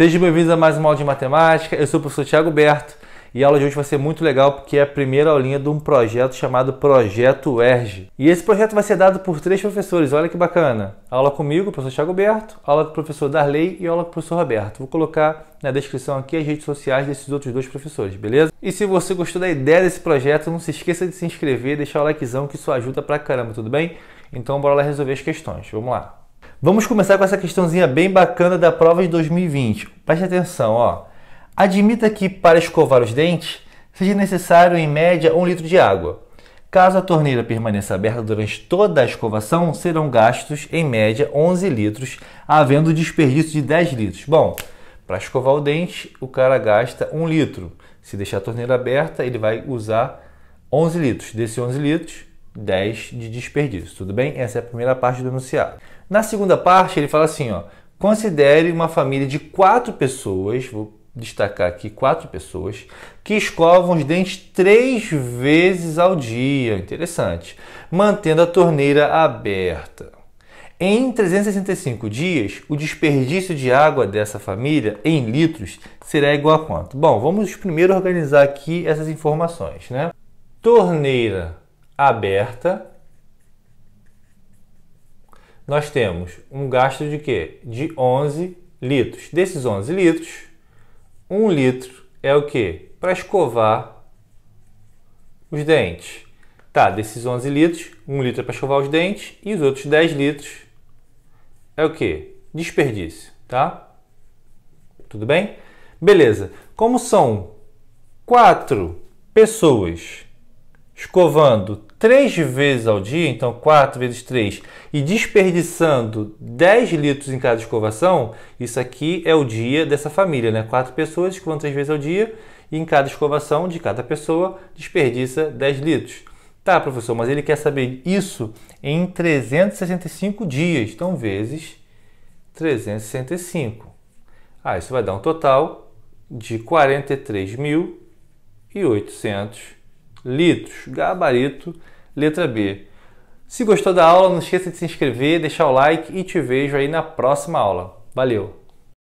Sejam bem-vindos a mais uma aula de matemática. Eu sou o professor Tiago Berto e a aula de hoje vai ser muito legal porque é a primeira aulinha de um projeto chamado Projeto ERG. E esse projeto vai ser dado por três professores, olha que bacana. Aula comigo, professor Tiago Berto, aula do professor Darley e aula do professor Roberto. Vou colocar na descrição aqui as redes sociais desses outros dois professores, beleza? E se você gostou da ideia desse projeto, não se esqueça de se inscrever e deixar o likezão que isso ajuda pra caramba, tudo bem? Então bora lá resolver as questões, vamos lá. Vamos começar com essa questãozinha bem bacana da prova de 2020. Preste atenção, ó. Admita que para escovar os dentes seja necessário em média um litro de água. Caso a torneira permaneça aberta durante toda a escovação, serão gastos em média 11 litros, havendo desperdício de 10 litros. Bom, para escovar o dente, o cara gasta 1 litro. Se deixar a torneira aberta, ele vai usar 11 litros. Desses 11 litros, 10 de desperdício. Tudo bem? Essa é a primeira parte do enunciado. Na segunda parte, ele fala assim: ó, considere uma família de quatro pessoas, vou destacar aqui quatro pessoas, que escovam os dentes três vezes ao dia. Interessante. Mantendo a torneira aberta. Em 365 dias, o desperdício de água dessa família em litros será igual a quanto? Bom, vamos primeiro organizar aqui essas informações, né? Torneira aberta nós temos um gasto de quê? De 11 litros. Desses 11 litros, 1 litro é o quê? Para escovar os dentes. Tá, desses 11 litros, 1 litro é para escovar os dentes e os outros 10 litros é o quê? Desperdício, tá? Tudo bem? Beleza. Como são quatro pessoas escovando três vezes ao dia, então 4 vezes 3, e desperdiçando 10 litros em cada escovação, isso aqui é o dia dessa família, né? Quatro pessoas escovam três vezes ao dia, e em cada escovação de cada pessoa desperdiça 10 litros. Tá, professor, mas ele quer saber isso em 365 dias, então vezes 365. Ah, isso vai dar um total de 43.800 litros. Gabarito, letra B. Se gostou da aula, não esqueça de se inscrever, deixar o like e te vejo aí na próxima aula. Valeu!